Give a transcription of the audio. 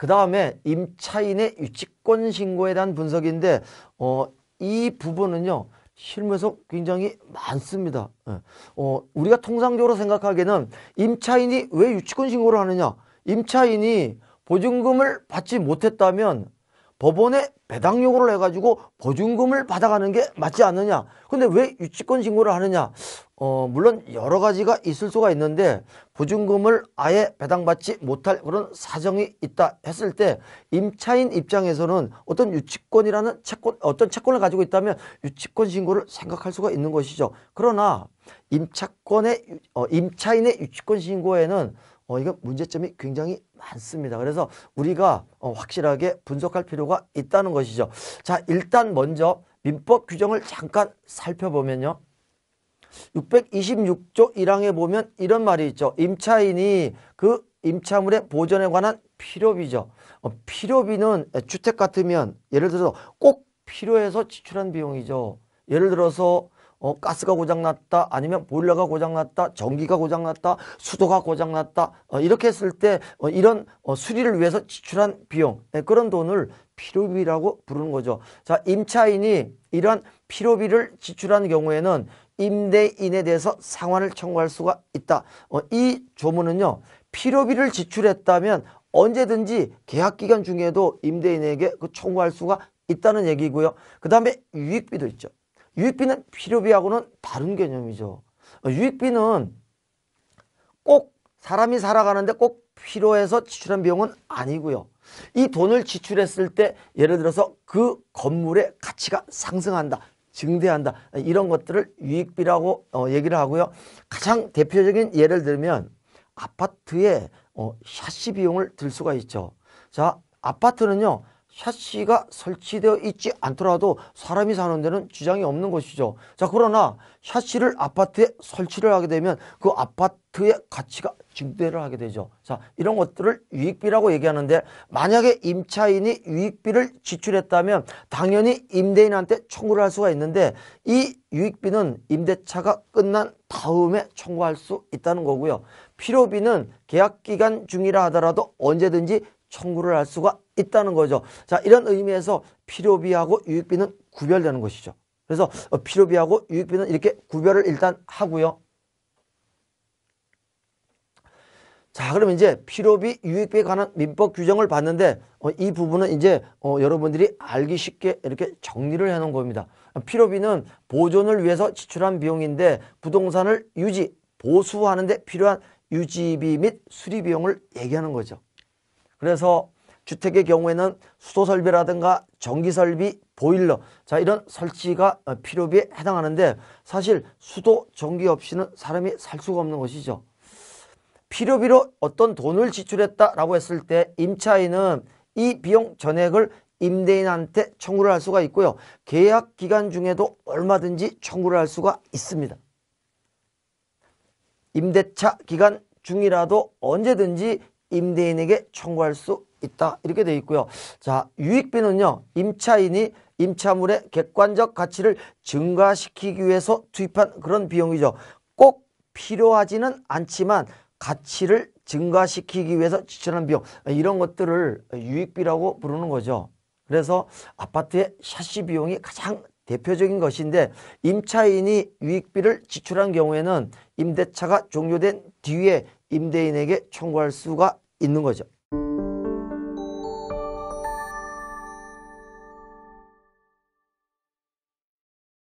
그 다음에 임차인의 유치권 신고에 대한 분석인데 어, 이 부분은요 실무에서 굉장히 많습니다. 예. 어, 우리가 통상적으로 생각하기에는 임차인이 왜 유치권 신고를 하느냐 임차인이 보증금을 받지 못했다면 법원에 배당 요구를 해가지고 보증금을 받아가는 게 맞지 않느냐 근데 왜 유치권 신고를 하느냐 어 물론 여러 가지가 있을 수가 있는데 보증금을 아예 배당받지 못할 그런 사정이 있다 했을 때 임차인 입장에서는 어떤 유치권이라는 채권 어떤 채권을 가지고 있다면 유치권 신고를 생각할 수가 있는 것이죠 그러나 임차권의 어, 임차인의 유치권 신고에는 어, 이건 문제점이 굉장히 많습니다. 그래서 우리가 어, 확실하게 분석할 필요가 있다는 것이죠. 자, 일단 먼저 민법 규정을 잠깐 살펴보면요. 626조 1항에 보면 이런 말이 있죠. 임차인이 그 임차물의 보전에 관한 필요비죠. 어, 필요비는 주택 같으면 예를 들어서 꼭 필요해서 지출한 비용이죠. 예를 들어서 어, 가스가 고장났다 아니면 보일러가 고장났다 전기가 고장났다 수도가 고장났다 어, 이렇게 했을 때 어, 이런 어, 수리를 위해서 지출한 비용 네, 그런 돈을 필요비라고 부르는 거죠 자 임차인이 이러한 필요비를 지출한 경우에는 임대인에 대해서 상환을 청구할 수가 있다 어, 이 조문은요 필요비를 지출했다면 언제든지 계약기간 중에도 임대인에게 그 청구할 수가 있다는 얘기고요 그 다음에 유익비도 있죠 유익비는 필요비하고는 다른 개념이죠. 어, 유익비는꼭 사람이 살아가는데 꼭 필요해서 지출한 비용은 아니고요. 이 돈을 지출했을 때 예를 들어서 그 건물의 가치가 상승한다. 증대한다. 이런 것들을 유익비라고 어, 얘기를 하고요. 가장 대표적인 예를 들면 아파트의 어, 샤시 비용을 들 수가 있죠. 자, 아파트는요. 샤시가 설치되어 있지 않더라도 사람이 사는 데는 지장이 없는 것이죠. 자 그러나 샤시를 아파트에 설치를 하게 되면 그 아파트의 가치가 증대를 하게 되죠. 자 이런 것들을 유익비라고 얘기하는데 만약에 임차인이 유익비를 지출했다면 당연히 임대인한테 청구를 할 수가 있는데 이 유익비는 임대차가 끝난 다음에 청구할 수 있다는 거고요. 필요비는 계약 기간 중이라 하더라도 언제든지 청구를 할 수가 있다는 거죠. 자, 이런 의미에서 필요비하고 유익비는 구별되는 것이죠. 그래서 어, 필요비하고 유익비는 이렇게 구별을 일단 하고요. 자, 그럼 이제 필요비, 유익비에 관한 민법 규정을 봤는데 어, 이 부분은 이제 어, 여러분들이 알기 쉽게 이렇게 정리를 해놓은 겁니다. 필요비는 보존을 위해서 지출한 비용인데 부동산을 유지, 보수하는 데 필요한 유지비 및 수리 비용을 얘기하는 거죠. 그래서 주택의 경우에는 수도 설비라든가 전기 설비, 보일러 자 이런 설치가 어, 필요비에 해당하는데 사실 수도, 전기 없이는 사람이 살 수가 없는 것이죠. 필요비로 어떤 돈을 지출했다라고 했을 때 임차인은 이 비용 전액을 임대인한테 청구를 할 수가 있고요. 계약 기간 중에도 얼마든지 청구를 할 수가 있습니다. 임대차 기간 중이라도 언제든지 임대인에게 청구할 수 있다 이렇게 되어 있고요. 자 유익비는요 임차인이 임차물의 객관적 가치를 증가시키기 위해서 투입한 그런 비용이죠. 꼭 필요하지는 않지만 가치를 증가시키기 위해서 지출한 비용 이런 것들을 유익비라고 부르는 거죠. 그래서 아파트의 샷시 비용이 가장 대표적인 것인데 임차인이 유익비를 지출한 경우에는 임대차가 종료된 뒤에 임대인에게 청구할 수가 있는 거죠.